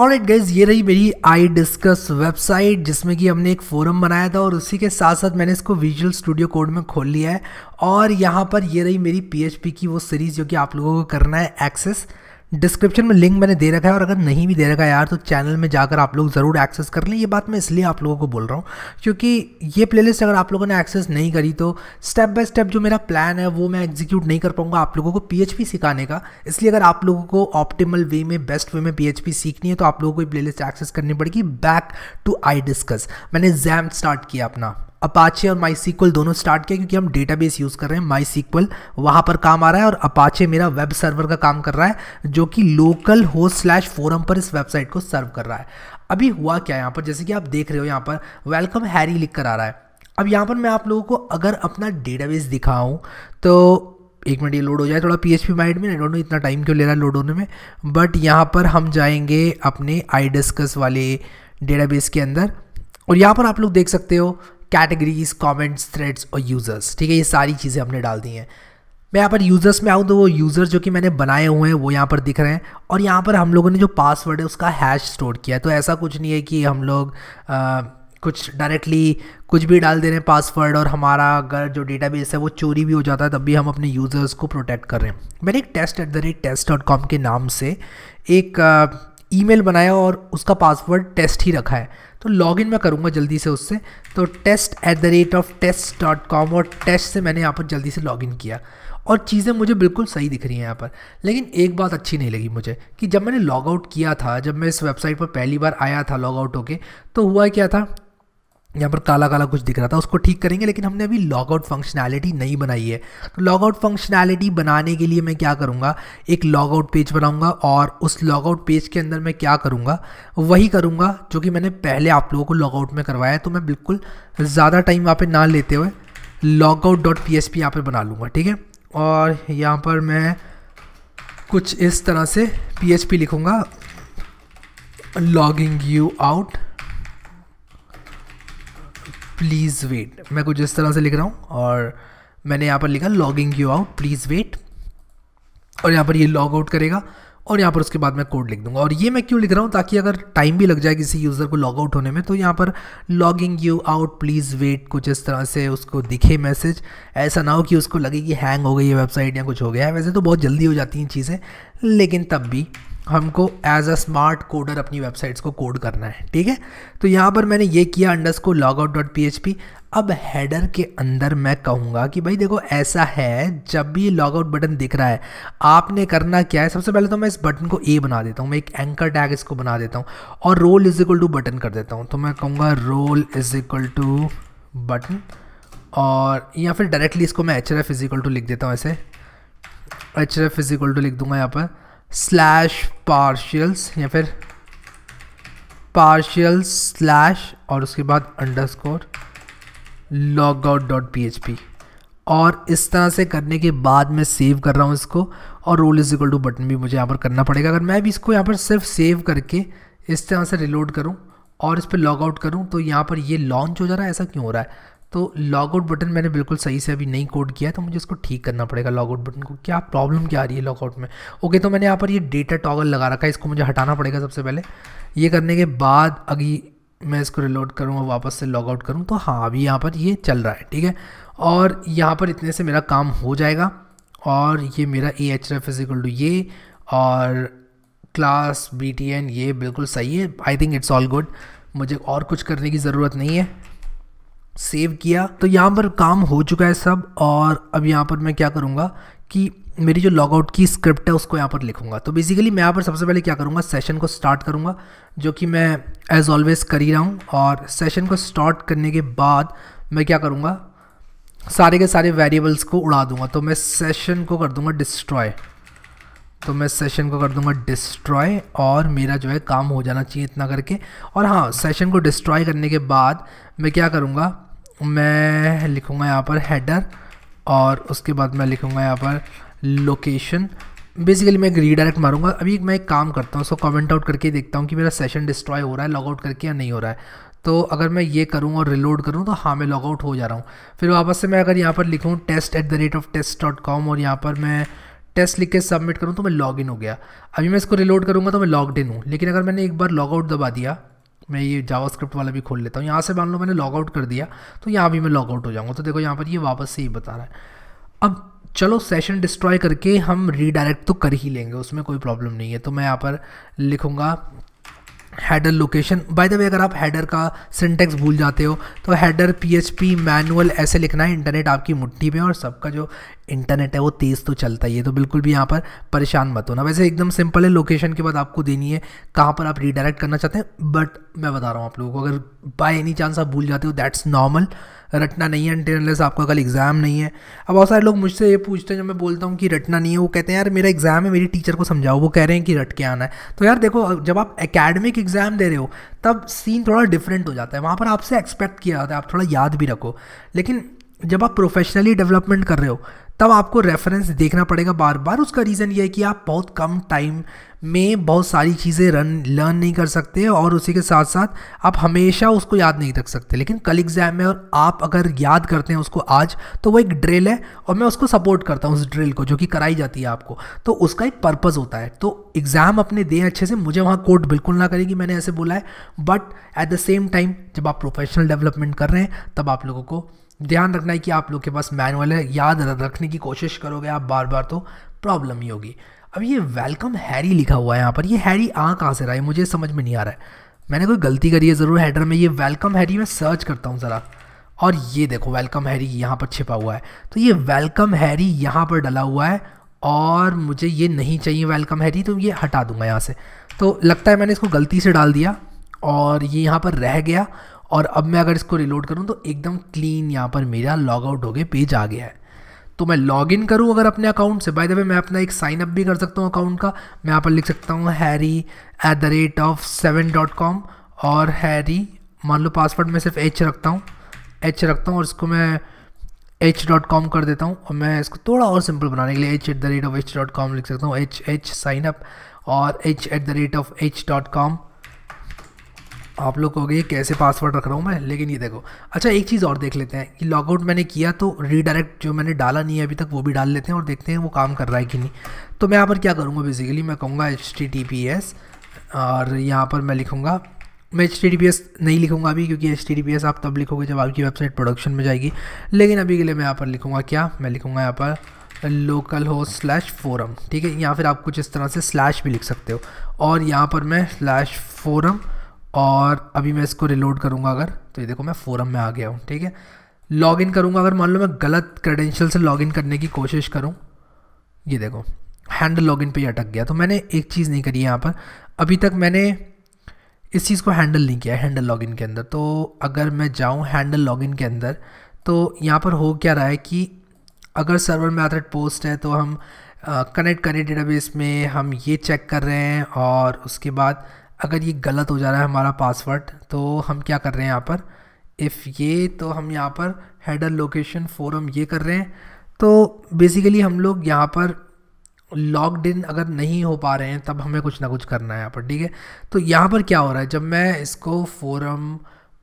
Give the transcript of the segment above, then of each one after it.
और it guys ये रही मेरी आई डिस्कस वेबसाइट जिसमें कि हमने एक फोरम बनाया था और उसी के साथ साथ मैंने इसको विजुअल स्टूडियो कोड में खोल लिया है और यहाँ पर ये रही मेरी पीएचपी की वो सीरीज़ जो कि आप लोगों को करना है एक्सेस डिस्क्रिप्शन में लिंक मैंने दे रखा है और अगर नहीं भी दे रखा है यार तो चैनल में जाकर आप लोग ज़रूर एक्सेस कर लें ये बात मैं इसलिए आप लोगों को बोल रहा हूँ क्योंकि ये प्लेलिस्ट अगर आप लोगों ने एक्सेस नहीं करी तो स्टेप बाय स्टेप जो मेरा प्लान है वो मैं एग्जीक्यूट नहीं कर पाऊँगा आप लोगों को पी सिखाने का इसलिए अगर आप लोगों को ऑप्टिमल वे में बेस्ट वे में पी सीखनी है तो आप लोगों को ये प्ले लिस्ट एक्सेस करनी पड़ेगी बैक टू आई डिस्कस मैंने जैम स्टार्ट किया अपना अपाचे और माई सीक्वल दोनों स्टार्ट किया क्योंकि हम डेटाबेस यूज़ कर रहे हैं माई सीक्वल वहाँ पर काम आ रहा है और अपाचे मेरा वेब सर्वर का काम कर रहा है जो कि लोकल होस्ट स्लैश फोरम पर इस वेबसाइट को सर्व कर रहा है अभी हुआ क्या यहाँ पर जैसे कि आप देख रहे हो यहाँ पर वेलकम हैरी लिख कर आ रहा है अब यहाँ पर मैं आप लोगों को अगर अपना डेटाबेस दिखाऊँ तो एक मिनट ये लोड हो जाए थोड़ा पी एच पी माइंड में आई डोंट नो इतना टाइम क्यों ले रहा है लोड होने में बट यहाँ पर हम जाएंगे अपने आई डिस्कस वाले डेटाबेस के अंदर और यहाँ पर आप लोग देख सकते हो कैटेगरीज कमेंट्स थ्रेड्स और यूज़र्स ठीक है ये सारी चीज़ें हमने डाल दी हैं मैं यहाँ पर यूज़र्स में आऊँ तो वो यूज़र्स जो कि मैंने बनाए हुए हैं वो यहाँ पर दिख रहे हैं और यहाँ पर हम लोगों ने जो पासवर्ड है उसका हैश स्टोर किया है तो ऐसा कुछ नहीं है कि हम लोग आ, कुछ डायरेक्टली कुछ भी डाल दे रहे हैं पासवर्ड और हमारा अगर जो डेटा है वो चोरी भी हो जाता है तब भी हम अपने यूज़र्स को प्रोटेक्ट कर रहे हैं मैंने एक test at the rate test dot com के नाम से एक ईमेल बनाया और उसका पासवर्ड टेस्ट ही रखा है तो लॉगिन मैं करूँगा जल्दी से उससे तो test at the rate of test dot com और टेस्ट से मैंने यहाँ पर जल्दी से लॉगिन किया और चीज़ें मुझे बिल्कुल सही दिख रही हैं यहाँ पर लेकिन एक बात अच्छी नहीं लगी मुझे कि जब मैंने लॉग आउट किया था जब मैं इस वेबसाइट पर पहली बार आया था लॉग आउट होके तो हुआ क्या था यहाँ पर काला काला कुछ दिख रहा था उसको ठीक करेंगे लेकिन हमने अभी लॉगआउट फंक्शनैलिटी नहीं बनाई है तो लॉगआउट फंक्शनैलिटी बनाने के लिए मैं क्या करूँगा एक लॉगआउट पेज बनाऊँगा और उस लॉगआउट पेज के अंदर मैं क्या करूँगा वही करूँगा जो कि मैंने पहले आप लोगों को लॉगआउट में करवाया है तो मैं बिल्कुल ज़्यादा टाइम वहाँ पर ना लेते हुए logout dot P S P यहाँ पर बना लूँगा ठीक है और यहाँ पर मैं कुछ इस तरह से पी एच पी लिखूँगा logging you out please wait मैं कुछ इस तरह से लिख रहा हूँ और मैंने यहाँ पर लिखा logging you out please wait और यहाँ पर ये लॉग आउट करेगा और यहाँ पर उसके बाद मैं कोड लिख दूंगा और ये मैं क्यों लिख रहा हूँ ताकि अगर टाइम भी लग जाए किसी यूज़र को लॉग आउट होने में तो यहाँ पर logging you out please wait कुछ इस तरह से उसको दिखे मैसेज ऐसा ना हो कि उसको लगे कि हैंग हो गई है वेबसाइट या कुछ हो गया है वैसे तो बहुत जल्दी हो जाती हैं चीज़ें लेकिन तब भी हमको एज अ स्मार्ट कोडर अपनी वेबसाइट्स को कोड करना है ठीक है तो यहाँ पर मैंने ये किया अंडर को log out dot P H P अब हेडर के अंदर मैं कहूँगा कि भाई देखो ऐसा है जब भी लॉग आउट बटन दिख रहा है आपने करना क्या है सबसे पहले तो मैं इस बटन को ए बना देता हूँ मैं एक एंकर टैग इसको बना देता हूँ और role is equal to button कर देता हूँ तो मैं कहूँगा role is equal to button और या फिर डायरेक्टली इसको मैं H R F is equal to लिख देता हूँ ऐसे H R F is equal to लिख दूंगा यहाँ पर स्लैश पार्शियल्स या फिर पार्शियल स्लैश और उसके बाद underscore log out dot P H P और इस तरह से करने के बाद मैं सेव कर रहा हूँ इसको और role is equal to button भी मुझे यहाँ पर करना पड़ेगा अगर मैं भी इसको यहाँ पर सिर्फ सेव करके इस तरह से रिलोड करूँ और इस पर लॉग आउट करूँ तो यहाँ पर ये लॉन्च हो जा रहा है ऐसा क्यों हो रहा है तो लॉग आउट बटन मैंने बिल्कुल सही से अभी नहीं कोड किया है तो मुझे इसको ठीक करना पड़ेगा लॉग आउट बटन को क्या प्रॉब्लम क्या आ रही है लॉग आउट में ओके तो मैंने यहाँ पर ये डेटा टॉगल लगा रखा है इसको मुझे हटाना पड़ेगा सबसे पहले ये करने के बाद अभी मैं इसको रिलोड करूँ और वापस से लॉग आउट करूँ तो हाँ अभी यहाँ पर ये चल रहा है ठीक है और यहाँ पर इतने से मेरा काम हो जाएगा और ये मेरा A H F is equal to ये और क्लास बी टी एन ये बिल्कुल सही है I think it's all good मुझे और कुछ करने की ज़रूरत नहीं है सेव किया तो यहाँ पर काम हो चुका है सब और अब यहाँ पर मैं क्या करूँगा कि मेरी जो लॉगआउट की स्क्रिप्ट है उसको यहाँ पर लिखूँगा तो बेसिकली मैं यहाँ पर सबसे पहले क्या करूँगा सेशन को स्टार्ट करूँगा जो कि मैं एज़ ऑलवेज़ कर ही रहा हूँ और सेशन को स्टार्ट करने के बाद मैं क्या करूँगा सारे के सारे वेरिएबल्स को उड़ा दूंगा तो मैं सेशन को कर दूंगा डिस्ट्रॉय तो मैं सेशन को कर दूंगा डिस्ट्रॉय और मेरा जो है काम हो जाना चाहिए इतना करके और हाँ सेशन को डिस्ट्रॉय करने के बाद मैं क्या करूँगा मैं लिखूँगा यहाँ पर हेडर और उसके बाद मैं लिखूँगा यहाँ पर लोकेशन बेसिकली मैं एक रीडायरेक्ट मारूंगा अभी मैं एक काम करता हूँ उसको कमेंट आउट करके देखता हूँ कि मेरा सेशन डिस्ट्रॉय हो रहा है लॉग आउट करके या नहीं हो रहा है तो अगर मैं ये करूँ और रिलोड करूँ तो हाँ मैं लॉग आउट हो जा रहा हूँ फिर वापस से मैं अगर यहाँ पर लिखूँ test at the rate of test dot com और यहाँ पर मैं टेस्ट लिख के सबमिट करूँ तो मैं लॉग इन हो गया अभी मैं इसको रिलोड करूँगा तो मैं लॉगड इन हूँ लेकिन अगर मैंने एक बार लॉगआउट दबा दिया मैं ये जावास्क्रिप्ट वाला भी खोल लेता हूँ यहाँ से मान लो मैंने लॉगआउट कर दिया तो यहाँ भी मैं लॉगआउट हो जाऊँगा तो देखो यहाँ पर ये वापस से ही बता रहा है अब चलो सेशन डिस्ट्रॉय करके हम रीडायरेक्ट तो कर ही लेंगे उसमें कोई प्रॉब्लम नहीं है तो मैं यहाँ पर लिखूँगा header location by the way अगर आप हेडर का सिंटेक्स भूल जाते हो तो हैडर पीएचपी मैनुअल ऐसे लिखना है इंटरनेट आपकी मुट्ठी में और सबका जो इंटरनेट है वो तेज़ तो चलता ही है तो बिल्कुल भी यहाँ पर परेशान मत होना वैसे एकदम सिंपल है लोकेशन के बाद आपको देनी है कहाँ पर आप रीडायरेक्ट करना चाहते हैं बट मैं बता रहा हूँ आप लोगों को अगर बाय एनी चांस आप भूल जाते हो दैट्स नॉर्मल रटना नहीं है अनटेनलेस आपका कल एग्ज़ाम नहीं है अब बहुत सारे लोग मुझसे ये पूछते हैं जब मैं बोलता हूँ कि रटना नहीं है वो कहते हैं यार मेरा एग्ज़ाम है मेरी टीचर को समझाओ वो कह रहे हैं कि रट के आना है तो यार देखो जब आप एकेडमिक एग्ज़ाम दे रहे हो तब सीन थोड़ा डिफरेंट हो जाता है वहाँ पर आपसे एक्सपेक्ट किया जाता है आप थोड़ा याद भी रखो लेकिन जब आप प्रोफेशनली डेवलपमेंट कर रहे हो तब आपको रेफरेंस देखना पड़ेगा बार बार उसका रीज़न ये है कि आप बहुत कम टाइम में बहुत सारी चीज़ें रन लर्न नहीं कर सकते और उसी के साथ साथ आप हमेशा उसको याद नहीं रख सकते लेकिन कल एग्ज़ाम में और आप अगर याद करते हैं उसको आज तो वो एक ड्रिल है और मैं उसको सपोर्ट करता हूँ उस ड्रिल को जो कि कराई जाती है आपको तो उसका एक पर्पज़ होता है तो एग्ज़ाम अपने दें अच्छे से मुझे वहाँ कोर्ट बिल्कुल ना करेगी मैंने ऐसे बोला है but at the same time जब आप प्रोफेशनल डेवलपमेंट कर रहे हैं तब आप लोगों को ध्यान रखना है कि आप लोग के पास मैनुअल है याद रखने की कोशिश करोगे आप बार बार तो प्रॉब्लम ही होगी अब ये वेलकम हैरी लिखा हुआ है यहाँ पर ये हैरी आ कहाँ से रहा है मुझे समझ में नहीं आ रहा है मैंने कोई गलती करी है ज़रूर हेडर में ये वेलकम हैरी मैं सर्च करता हूँ ज़रा और ये देखो वेलकम हैरी यहाँ पर छिपा हुआ है तो ये वेलकम हैरी यहाँ पर डला हुआ है और मुझे ये नहीं चाहिए वेलकम हैरी तो ये हटा दूंगा यहाँ से तो लगता है मैंने इसको गलती से डाल दिया और ये यहाँ पर रह गया और अब मैं अगर इसको रिलोड करूँ तो एकदम क्लीन यहाँ पर मेरा लॉग आउट हो गया पेज आ गया है तो मैं लॉग इन करूँ अगर अपने अकाउंट से बाय द वे मैं अपना एक साइन अप भी कर सकता हूँ अकाउंट का मैं यहाँ पर लिख सकता हूँ Harry at the rate of seven dot com और हैरी मान लो पासवर्ड में सिर्फ एच रखता हूँ एच रखता हूँ और इसको मैं एच डॉट कॉम कर देता हूँ और मैं इसको थोड़ा और सिंपल बनाने के लिए H at the rate of H dot com लिख सकता हूँ एच एच साइनअप और H at the rate of H dot com आप लोग कहोगे ये कैसे पासवर्ड रख रहा हूँ मैं लेकिन ये देखो अच्छा एक चीज़ और देख लेते हैं कि लॉगआउट मैंने किया तो रीडायरेक्ट जो मैंने डाला नहीं है अभी तक वो भी डाल लेते हैं और देखते हैं वो काम कर रहा है कि नहीं तो मैं यहाँ पर क्या करूँगा बेसिकली मैं कहूँगा एच और यहाँ पर मैं लिखूँगा मैं एच नहीं लिखूँगा अभी क्योंकि एच आप तब लिखोगे जब आपकी वेबसाइट प्रोडक्शन में जाएगी लेकिन अभी के लिए मैं यहाँ पर लिखूँगा क्या मैं लिखूँगा यहाँ पर लोकल हो स्लैश फोरम ठीक है या फिर आप कुछ इस तरह से स्लैश भी लिख सकते हो और यहाँ पर मैं स्लैश फोरम और अभी मैं इसको रिलोड करूँगा अगर तो ये देखो मैं फोरम में आ गया हूँ ठीक है लॉगिन करूँगा अगर मान लो मैं गलत क्रेडेंशियल से लॉगिन करने की कोशिश करूँ ये देखो हैंड लॉगिन पे ही अटक गया तो मैंने एक चीज़ नहीं करी यहाँ पर अभी तक मैंने इस चीज़ को हैंडल नहीं किया हैंडल लॉगिन के अंदर तो अगर मैं जाऊँ हैंडल लॉगिन के अंदर तो यहाँ पर हो क्या रहा है कि अगर सर्वर में मैथड पोस्ट है तो हम कनेक्ट करें डेटाबेस में हम ये चेक कर रहे हैं और उसके बाद अगर ये गलत हो जा रहा है हमारा पासवर्ड तो हम क्या कर रहे हैं यहाँ पर इफ़ ये तो हम यहाँ पर हेडर लोकेशन फोरम ये कर रहे हैं तो बेसिकली हम लोग यहाँ पर लॉकड इन अगर नहीं हो पा रहे हैं तब हमें कुछ ना कुछ करना है यहाँ पर ठीक है तो यहाँ पर क्या हो रहा है जब मैं इसको forum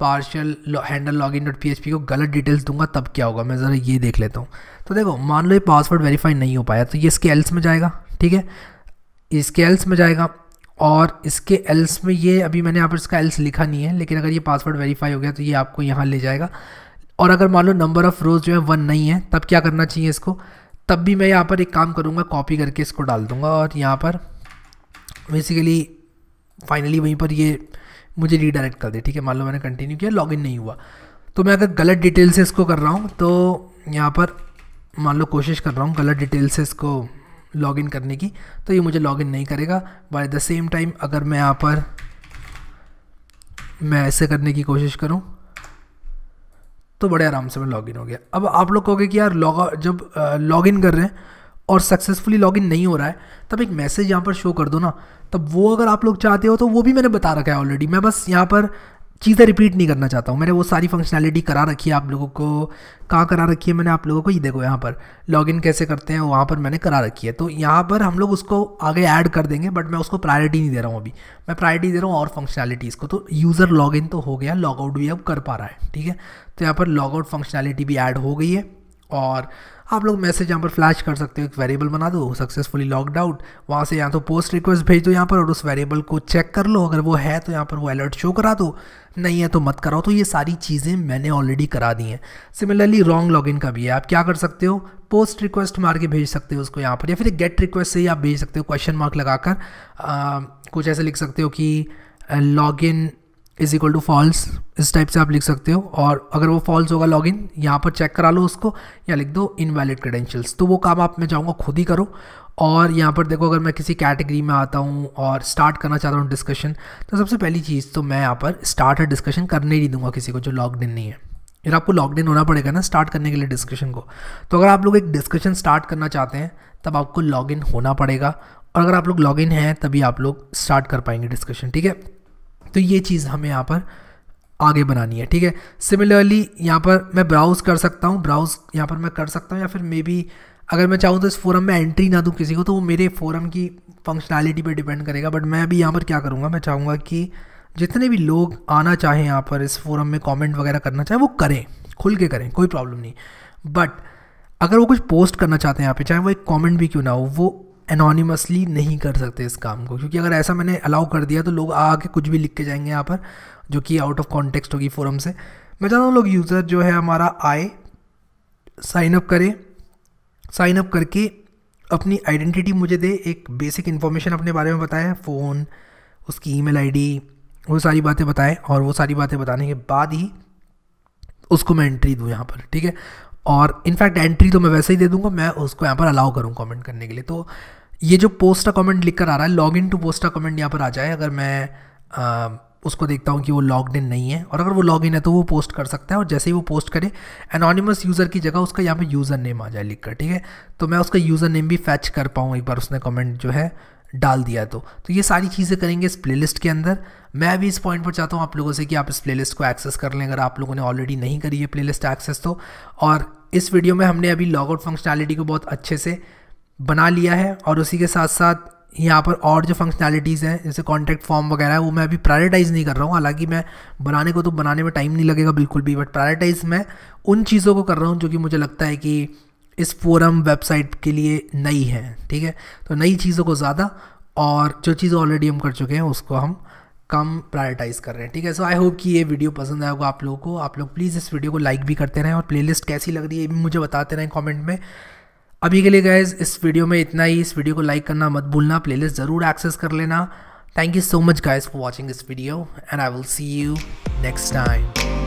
partial handle log in dot P H P को गलत डिटेल्स दूंगा तब क्या होगा मैं ज़रा ये देख लेता हूँ तो देखो मान लो ये पासवर्ड वेरीफाई नहीं हो पाया तो ये इसके एल्स में जाएगा ठीक है इसके एल्स में जाएगा और इसके एल्स में ये अभी मैंने यहाँ पर इसका एल्स लिखा नहीं है लेकिन अगर ये पासवर्ड वेरीफाई हो गया तो ये आपको यहाँ ले जाएगा और अगर मान लो नंबर ऑफ़ रोज़ जो है वन नहीं है तब क्या करना चाहिए इसको तब भी मैं यहाँ पर एक काम करूँगा कॉपी करके इसको डाल दूँगा और यहाँ पर बेसिकली फाइनली वहीं पर ये मुझे रीडायरेक्ट कर दे ठीक है मान लो मैंने कंटिन्यू किया लॉगिन नहीं हुआ तो मैं अगर गलत डिटेल से इसको कर रहा हूँ तो यहाँ पर मान लो कोशिश कर रहा हूँ गलत डिटेल से इसको लॉगिन करने की तो ये मुझे लॉगिन नहीं करेगा बाय द सेम टाइम अगर मैं यहाँ पर मैं ऐसे करने की कोशिश करूँ तो बड़े आराम से मैं लॉगिन हो गया अब आप लोग कहोगे कि यार लॉग जब लॉगिन कर रहे हैं और सक्सेसफुली लॉगिन नहीं हो रहा है तब एक मैसेज यहाँ पर शो कर दो ना तब वो अगर आप लोग चाहते हो तो वो भी मैंने बता रखा है ऑलरेडी मैं बस यहाँ पर चीज़ें रिपीट नहीं करना चाहता हूँ मैंने वो सारी फंक्शनैलिटी करा रखी है आप लोगों को कहाँ करा रखी है मैंने आप लोगों को ये देखो यहाँ पर लॉगिन कैसे करते हैं वहाँ पर मैंने करा रखी है तो यहाँ पर हम लोग उसको आगे ऐड कर देंगे बट मैं उसको प्रायोरिटी नहीं दे रहा हूँ अभी मैं प्रायोरिटी दे रहा हूँ और फंक्शनैलिटीज़ को तो यूज़र लॉगिन तो हो गया लॉगआउट भी अब कर पा रहा है ठीक है तो यहाँ पर लॉगआउट फंक्शनैलिटी भी ऐड हो गई है और आप लोग मैसेज यहाँ पर फ्लैश कर सकते हो एक वेरिएबल बना दो सक्सेसफुली लॉगड आउट वहाँ से या तो पोस्ट रिक्वेस्ट भेज दो यहाँ पर और उस वेरिएबल को चेक कर लो अगर वो है तो यहाँ पर वो अलर्ट शो करा दो नहीं है तो मत कराओ तो ये सारी चीज़ें मैंने ऑलरेडी करा दी हैं सिमिलरली रॉन्ग लॉगिन का भी है आप क्या कर सकते हो पोस्ट रिक्वेस्ट मार के भेज सकते हो उसको यहाँ पर या फिर गेट रिक्वेस्ट से ही आप भेज सकते हो क्वेश्चन मार्क लगाकर कुछ ऐसे लिख सकते हो कि log in is equal to false इस टाइप से आप लिख सकते हो और अगर वो फॉल्स होगा लॉग इन यहाँ पर चेक करा लो उसको या लिख दो इनवैलिड क्रेडेंशियल्स तो वो काम आप मैं चाहूँगा खुद ही करो और यहाँ पर देखो अगर मैं किसी कैटेगरी में आता हूँ और स्टार्ट करना चाहता हूँ डिस्कशन तो सबसे पहली चीज़ तो मैं यहाँ पर स्टार्ट है डिस्कशन करने ही नहीं दूंगा किसी को जो लॉग इन नहीं है फिर आपको लॉग इन होना पड़ेगा ना स्टार्ट करने के लिए डिस्कशन को तो अगर आप लोग एक डिस्कशन स्टार्ट करना चाहते हैं तब आपको लॉग इन होना पड़ेगा और अगर आप लोग लॉग इन हैं तभी आप लोग स्टार्ट कर पाएंगे डिस्कशन ठीक है तो ये चीज़ हमें यहाँ पर आगे बनानी है ठीक है सिमिलरली यहाँ पर मैं ब्राउज़ कर सकता हूँ ब्राउज़ यहाँ पर मैं कर सकता हूँ या फिर मे बी अगर मैं चाहूँ तो इस फोरम में एंट्री ना दूँ किसी को तो वो मेरे फोरम की फंक्शनैलिटी पर डिपेंड करेगा बट मैं अभी यहाँ पर क्या करूँगा मैं चाहूँगा कि जितने भी लोग आना चाहें यहाँ पर इस फोरम में कॉमेंट वगैरह करना चाहें वो करें खुल के करें कोई प्रॉब्लम नहीं बट अगर वो कुछ पोस्ट करना चाहते हैं यहाँ पे चाहे वो एक कमेंट भी क्यों ना हो वो एनोनिमसली नहीं कर सकते इस काम को क्योंकि अगर ऐसा मैंने अलाउ कर दिया तो लोग आके कुछ भी लिख के जाएंगे यहाँ पर जो कि आउट ऑफ कॉन्टेक्स्ट होगी फोरम से मैं चाहता हूँ लोग यूज़र जो है हमारा आए साइन अप करें साइन अप करके अपनी आइडेंटिटी मुझे दे एक बेसिक इन्फॉर्मेशन अपने बारे में बताएं फ़ोन उसकी ईमेल आईडी वो सारी बातें बताएं और वो सारी बातें बताने के बाद ही उसको मैं एंट्री दूँ यहाँ पर ठीक है और इनफैक्ट एंट्री तो मैं वैसे ही दे दूँगा मैं उसको यहाँ पर अलाउ करूँ कमेंट करने के लिए तो ये जो पोस्ट कमेंट लिख कर आ रहा है log in to post comment यहाँ पर आ जाए अगर मैं आ, उसको देखता हूँ कि वो लॉग इन नहीं है और अगर वो लॉग इन है तो वो पोस्ट कर सकता है और जैसे ही वो पोस्ट करे एनॉनिमस यूज़र की जगह उसका यहाँ पे यूज़र नेम आ जाए लिख कर ठीक है तो मैं उसका यूज़र नेम भी फैच कर पाऊँ एक बार उसने कमेंट जो है डाल दिया तो तो ये सारी चीज़ें करेंगे इस प्लेलिस्ट के अंदर मैं अभी इस पॉइंट पर चाहता हूँ आप लोगों से कि आप इस प्लेलिस्ट को एक्सेस कर लें अगर आप लोगों ने ऑलरेडी नहीं करी है प्लेलिस्ट एक्सेस तो और इस वीडियो में हमने अभी लॉग आउट फंक्शनैलिटी को बहुत अच्छे से बना लिया है और उसी के साथ साथ यहाँ पर और जो फंक्शनैलिटीज़ हैं जैसे कॉन्टैक्ट फॉर्म वगैरह है वो मैं अभी प्रायोरिटाइज़ नहीं कर रहा हूँ हालांकि मैं बनाने को तो बनाने में टाइम नहीं लगेगा बिल्कुल भी बट प्रायोरिटाइज़ मैं उन चीज़ों को कर रहा हूँ जो कि मुझे लगता है कि इस फोरम वेबसाइट के लिए नई है ठीक है तो नई चीज़ों को ज़्यादा और जो चीज़ें ऑलरेडी हम कर चुके हैं उसको हम कम प्रायोरिटाइज़ कर रहे हैं ठीक है सो आई होप कि ये वीडियो पसंद आएगा आप लोगों को आप लोग प्लीज़ इस वीडियो को लाइक भी करते रहें और प्लेलिस्ट कैसी लग रही है ये भी मुझे बताते रहें कमेंट में अभी के लिए गैज इस वीडियो में इतना ही इस वीडियो को लाइक करना मत भूलना प्लेलिस्ट ज़रूर एक्सेस कर लेना thank you so much guys for watching this video and I will see you next time